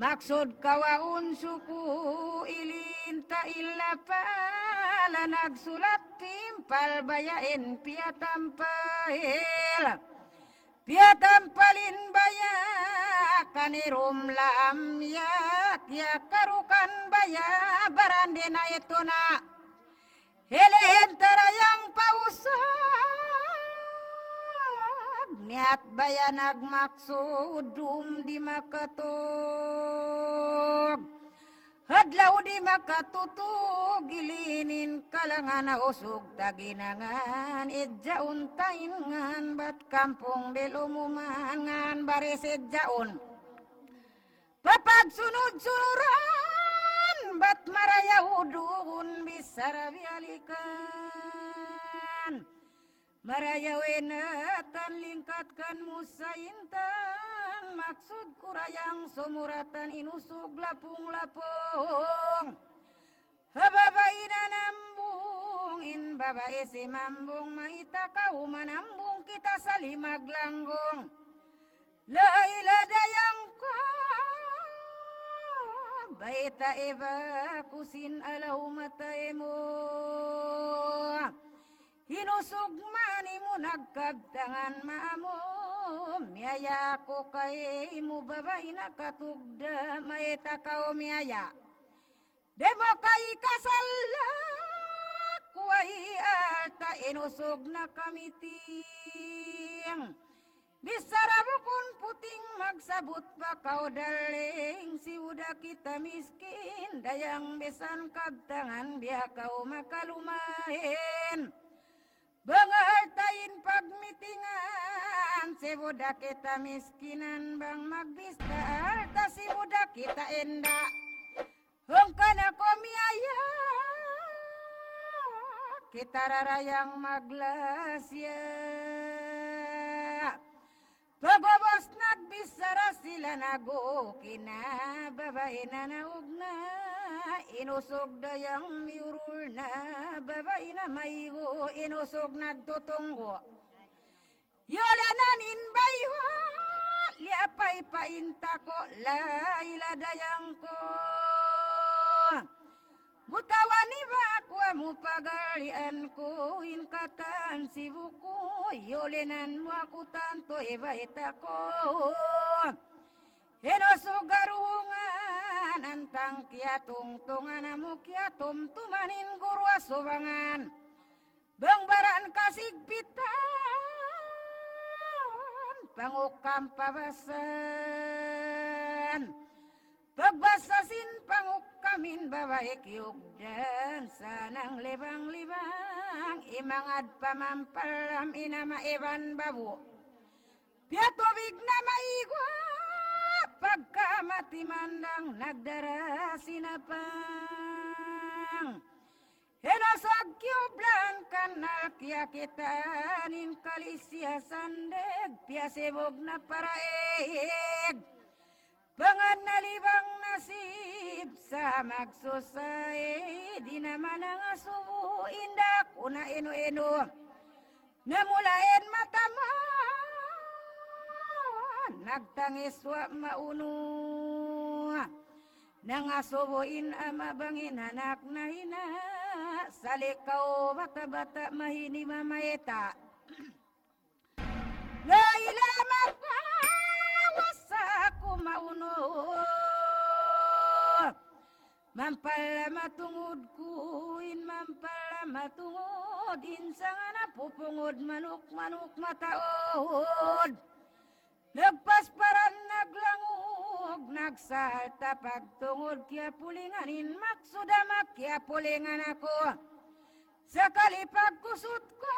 Maksud kawaun suku ilin ta illa pala nagsulat timpal bayain pia tampail. Pia tampalin baya kanirum lam yak ya karukan baya barandina ituna. Hele entara yang pausan niat maksud maksudum di makatug hadlau di makatutug gilinin kalangan usog daginangan idja untain ngan bat kampung belumuman, ngan baris idjaun papag sunod sunuran bat maraya udun bisarabi alikan Maraya wenatan lingkatkan intan, Maksud kurayang sumuratan inusuk lapung-lapung Hababa ina nambung in baba esi mambung Maita kau manambung kita salimag langgung La ila dayang kau Baita eva kusin alau mataimu Binusog mani mo nagkagtangan maamom Miaya ko kay mo babay nakatugda May takaw miaya Debo kay kasala Kuway ata inusog na kamiting Bisarabukun puting magsabot pa kau daling Si uda kita miskin Dayang besan kagtangan Biya kau makalumahin budak kita miskinan Bang Magbista harta si budak kita endak hongkan komi ayah Kita rara yang maglas ya bos nak bisa rasila nago Kina babae na naugna Inusog dayang miurul na Babae na maigo Inusog na tutunggo يولنان بيها لأبي فإن تقو لا إلى ديانكو Mutawani ba ako mupagalian ko inkatan sibu ko yolenan mo ako tanto iba ita ko Heno sugarungan antang kia tungtungan amu kia tumtumanin gurwa subangan Bang baran ka pangukam pabasan pagbasasin pangukamin babaik yugdan sanang libang-libang imangad pamampalam inama iban babu piatubig na maigwa pagkamati mandang nagdara sinapang Henosokyo blancan na pia ketan in kalisia sandeg pia sebog na paraeg. Bangan na libang nasib sa magsusay di naman ang asubo indak una eno-eno. Namulain mata matama nagtangis wa mauno. Nangasubuin ama bangin anak na hinay salik kau bata bata mahini mama eta. La ilaha mafa wasaku mauno. Mampala matungud kuin mampala matungud insangana pupungud manuk manuk mataud. Lepas pa Nak tapak tapak tungur kia pulinganin mak kia pulingan aku sekali pagkusot ko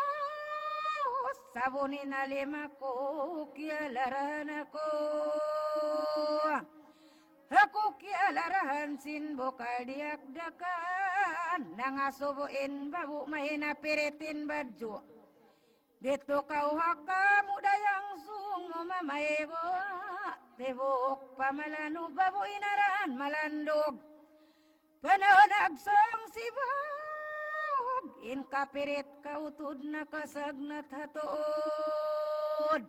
sabunin alim aku kia laran aku aku kia larahan sin bukal diak dakan nangasubuin babu mahinapiritin baju dito kau haka yang sungo mamaibo Tibuk pamalanug babuinaraan malandog. Panahon agsong sibog. Inkapirit kautod na kasagnat ran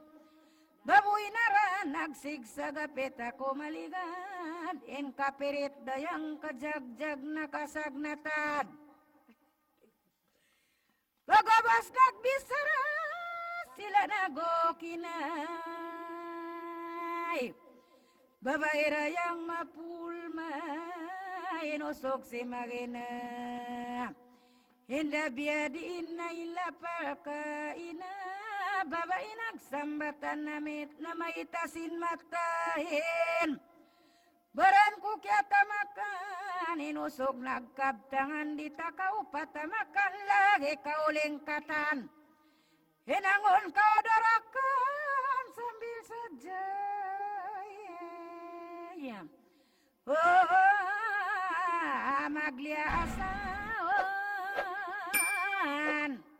Babuinaraan nagsigsag apit ako maligad. Inkapirit dayang kajagjag na kasagnatad. Pagabas bisara sila nagokinan mai era yang mapul mapulma inosok si magena inda biadi inna illa parka ina baba inak sambatan namit nama itasin matahin Baranku kiata makan inusok nagkap tangan pata patamakan lagi kau lengkatan. inangun kau dorakan sambil saja. Maglia. Oh, oh,